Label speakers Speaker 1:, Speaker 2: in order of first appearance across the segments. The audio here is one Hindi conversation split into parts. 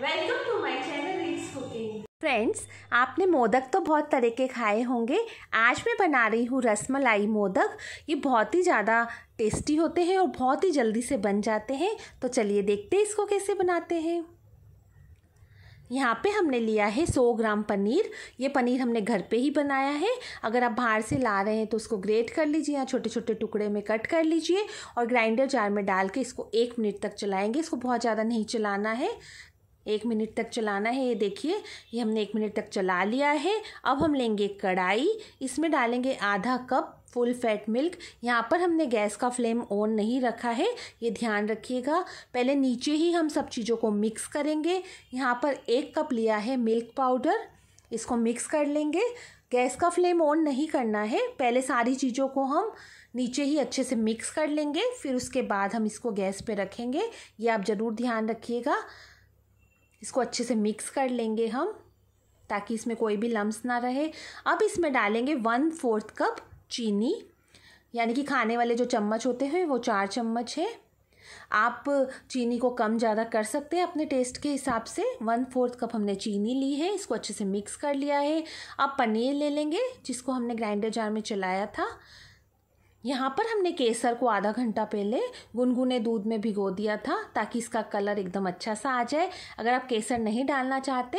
Speaker 1: welcome to my channel cooking friends आपने मोदक तो बहुत तरह के खाए होंगे आज मैं बना रही हूँ रसमलाई मोदक ये बहुत ही ज़्यादा टेस्टी होते हैं और बहुत ही जल्दी से बन जाते हैं तो चलिए देखते हैं इसको कैसे बनाते हैं यहाँ पे हमने लिया है 100 ग्राम पनीर ये पनीर हमने घर पे ही बनाया है अगर आप बाहर से ला रहे हैं तो उसको ग्रेट कर लीजिए या छोटे छोटे टुकड़े में कट कर लीजिए और ग्राइंडर जार में डाल के इसको एक मिनट तक चलाएंगे इसको बहुत ज़्यादा नहीं चलाना है एक मिनट तक चलाना है ये देखिए ये हमने एक मिनट तक चला लिया है अब हम लेंगे कढ़ाई इसमें डालेंगे आधा कप फुल फैट मिल्क यहाँ पर हमने गैस का फ्लेम ऑन नहीं रखा है ये ध्यान रखिएगा पहले नीचे ही हम सब चीज़ों को मिक्स करेंगे यहाँ पर एक कप लिया है मिल्क पाउडर इसको मिक्स कर लेंगे गैस का फ्लेम ऑन नहीं करना है पहले सारी चीज़ों को हम नीचे ही अच्छे से मिक्स कर लेंगे फिर उसके बाद हम इसको गैस पे रखेंगे ये आप ज़रूर ध्यान रखिएगा इसको अच्छे से मिक्स कर लेंगे हम ताकि इसमें कोई भी लम्स ना रहे अब इसमें डालेंगे वन फोर्थ कप चीनी यानी कि खाने वाले जो चम्मच होते हैं वो चार चम्मच है आप चीनी को कम ज़्यादा कर सकते हैं अपने टेस्ट के हिसाब से वन फोर्थ कप हमने चीनी ली है इसको अच्छे से मिक्स कर लिया है अब पनीर ले लेंगे जिसको हमने ग्राइंडर जार में चलाया था यहाँ पर हमने केसर को आधा घंटा पहले गुनगुने दूध में भिगो दिया था ताकि इसका कलर एकदम अच्छा सा आ जाए अगर आप केसर नहीं डालना चाहते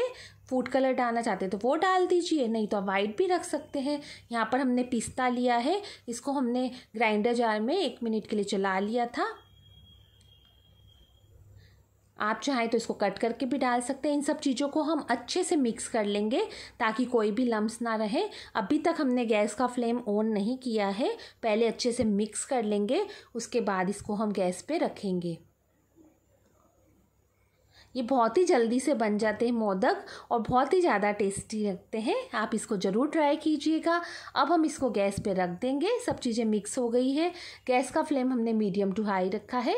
Speaker 1: फूड कलर डालना चाहते तो वो डाल दीजिए नहीं तो आप वाइट भी रख सकते हैं यहाँ पर हमने पिस्ता लिया है इसको हमने ग्राइंडर जार में एक मिनट के लिए चला लिया था आप चाहें तो इसको कट करके भी डाल सकते हैं इन सब चीज़ों को हम अच्छे से मिक्स कर लेंगे ताकि कोई भी लम्स ना रहे अभी तक हमने गैस का फ्लेम ऑन नहीं किया है पहले अच्छे से मिक्स कर लेंगे उसके बाद इसको हम गैस पे रखेंगे ये बहुत ही जल्दी से बन जाते हैं मोदक और बहुत ही ज़्यादा टेस्टी लगते हैं आप इसको ज़रूर ट्राई कीजिएगा अब हम इसको गैस पे रख देंगे सब चीज़ें मिक्स हो गई है गैस का फ्लेम हमने मीडियम टू हाई रखा है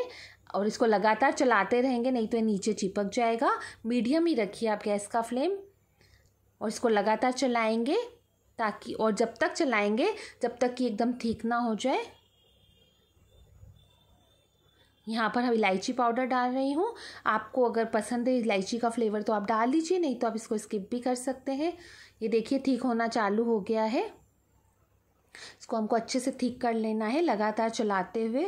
Speaker 1: और इसको लगातार चलाते रहेंगे नहीं तो ये नीचे चिपक जाएगा मीडियम ही रखिए आप गैस का फ्लेम और इसको लगातार चलाएंगे ताकि और जब तक चलाएंगे जब तक कि एकदम ठीक ना हो जाए यहाँ पर हम इलायची पाउडर डाल रही हूँ आपको अगर पसंद है इलायची का फ्लेवर तो आप डाल दीजिए नहीं तो आप इसको स्किप भी कर सकते हैं ये देखिए ठीक होना चालू हो गया है इसको हमको अच्छे से ठीक कर लेना है लगातार चलाते हुए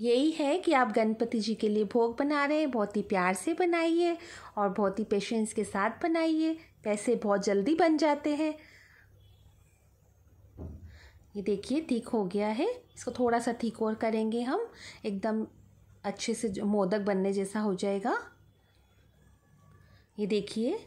Speaker 1: यही है कि आप गणपति जी के लिए भोग बना रहे हैं बहुत ही प्यार से बनाइए और बहुत ही पेशेंस के साथ बनाइए पैसे बहुत जल्दी बन जाते हैं ये देखिए ठीक हो गया है इसको थोड़ा सा ठीक और करेंगे हम एकदम अच्छे से मोदक बनने जैसा हो जाएगा ये देखिए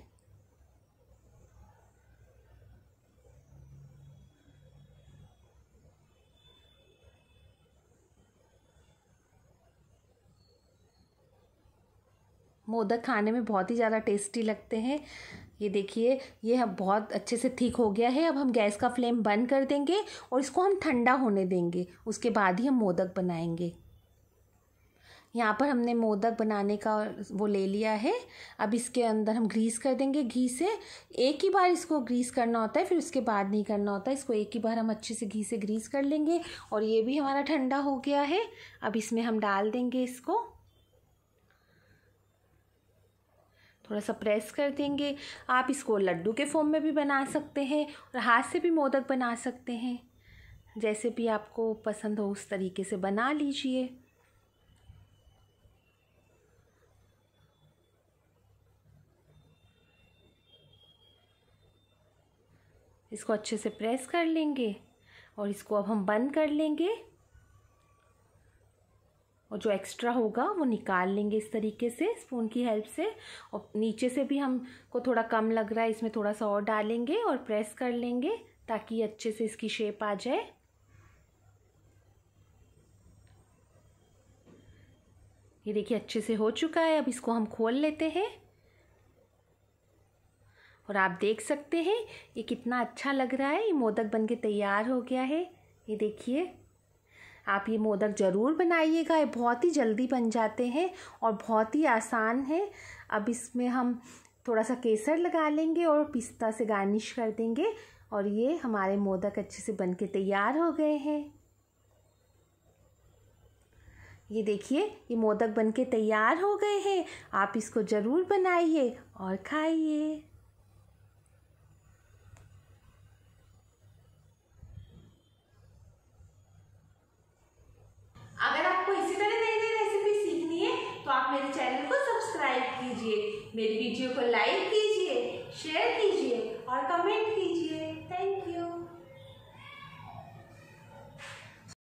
Speaker 1: मोदक खाने में बहुत ही ज़्यादा टेस्टी लगते हैं ये देखिए ये अब बहुत अच्छे से ठीक हो गया है अब हम गैस का फ्लेम बंद कर देंगे और इसको हम ठंडा होने देंगे उसके बाद ही हम मोदक बनाएंगे यहाँ पर हमने मोदक बनाने का वो ले लिया है अब इसके अंदर हम ग्रीस कर देंगे घी से एक ही बार इसको ग्रीस करना होता है फिर उसके बाद नहीं करना होता है इसको एक ही बार हम अच्छे से घी से ग्रीस कर लेंगे और ये भी हमारा ठंडा हो गया है अब इसमें हम डाल देंगे इसको थोड़ा सा प्रेस कर देंगे आप इसको लड्डू के फॉर्म में भी बना सकते हैं और हाथ से भी मोदक बना सकते हैं जैसे भी आपको पसंद हो उस तरीके से बना लीजिए इसको अच्छे से प्रेस कर लेंगे और इसको अब हम बंद कर लेंगे और जो एक्स्ट्रा होगा वो निकाल लेंगे इस तरीके से स्पून की हेल्प से और नीचे से भी हमको थोड़ा कम लग रहा है इसमें थोड़ा सा और डालेंगे और प्रेस कर लेंगे ताकि अच्छे से इसकी शेप आ जाए ये देखिए अच्छे से हो चुका है अब इसको हम खोल लेते हैं और आप देख सकते हैं ये कितना अच्छा लग रहा है ये मोदक बन के तैयार हो गया है ये देखिए आप ये मोदक ज़रूर बनाइएगा ये बहुत ही जल्दी बन जाते हैं और बहुत ही आसान है अब इसमें हम थोड़ा सा केसर लगा लेंगे और पिस्ता से गार्निश कर देंगे और ये हमारे मोदक अच्छे से बन के तैयार हो गए हैं ये देखिए ये मोदक बन के तैयार हो गए हैं आप इसको ज़रूर बनाइए और खाइए कीजिए मेरी वीडियो को लाइक कीजिए शेयर कीजिए और कमेंट कीजिए थैंक यू